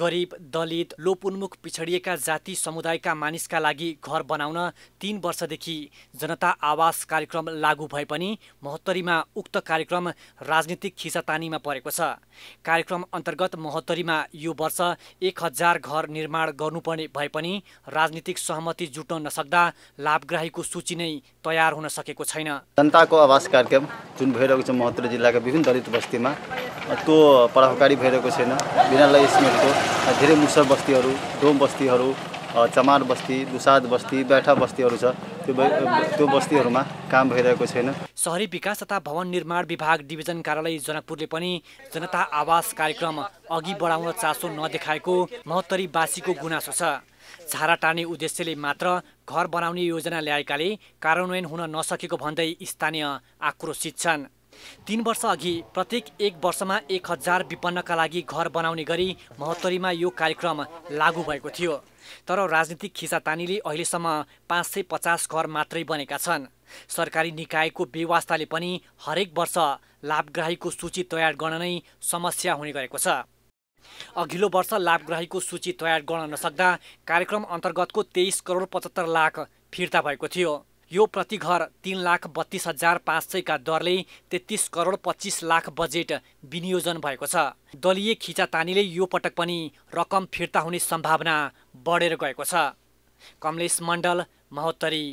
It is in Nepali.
गरिब दलित लोपोन्मुख पिछडिएका जाति समुदायका मानिसका लागि घर बनाउन तीन वर्षदेखि जनता आवास कार्यक्रम लागू भए पनि महोत्तरीमा उक्त कार्यक्रम राजनीतिक खिचातानीमा परेको छ कार्यक्रम अन्तर्गत महोत्तरीमा यो वर्ष एक हजार घर निर्माण गर्नुपर्ने भए पनि राजनीतिक सहमति जुट्न नसक्दा लाभग्राहीको सूची नै तयार हुन सकेको छैन जनताको आवास कार्यक्रम जुन भइरहेको छ महोत्तरी जिल्लाका विभिन्न दलित बस्तीमा त्यो प्रभावकारी भइरहेको छैन बिनालाई स्मेटको धेरै मुसर बस्तीहरू डोम बस्तीहरू चमार बस्ती दुसाद बस्ती ब्याठा बस्तीहरू छ त्यो त्यो बस्तीहरूमा काम भइरहेको छैन सहरी विकास तथा भवन निर्माण विभाग डिभिजन कार्यालय जनकपुरले पनि जनता आवास कार्यक्रम अघि बढाउन चासो नदेखाएको महोत्तरीवासीको गुनासो छ झारा टार्ने उद्देश्यले मात्र घर बनाउने योजना ल्याएकाले कार्यान्वयन हुन नसकेको भन्दै स्थानीय आक्रोशित छन् तीन वर्ष अघि प्रत्येक एक वर्षमा एक हजार विपन्नका लागि घर बनाउने गरी महोत्तरीमा यो कार्यक्रम लागू भएको थियो तर राजनीतिक खिचातानीले अहिलेसम्म पाँच सय पचास घर मात्रै बनेका छन् सरकारी निकायको व्यवस्थाले पनि हरेक वर्ष लाभग्राहीको सूची तयार गर्न नै समस्या हुने गरेको छ अघिल्लो वर्ष लाभग्राहीको सूची तयार गर्न नसक्दा कार्यक्रम अन्तर्गतको तेइस करोड पचहत्तर लाख फिर्ता भएको थियो यो प्रतिघर तिन लाख बत्तीस हजार पाँच सयका दरले तेत्तिस करोड पच्चिस लाख बजेट विनियोजन भएको छ दलीय खिचातानीले यो पटक पनि रकम फिर्ता हुने सम्भावना बढेर गएको छ कमलेश मण्डल महोत्तरी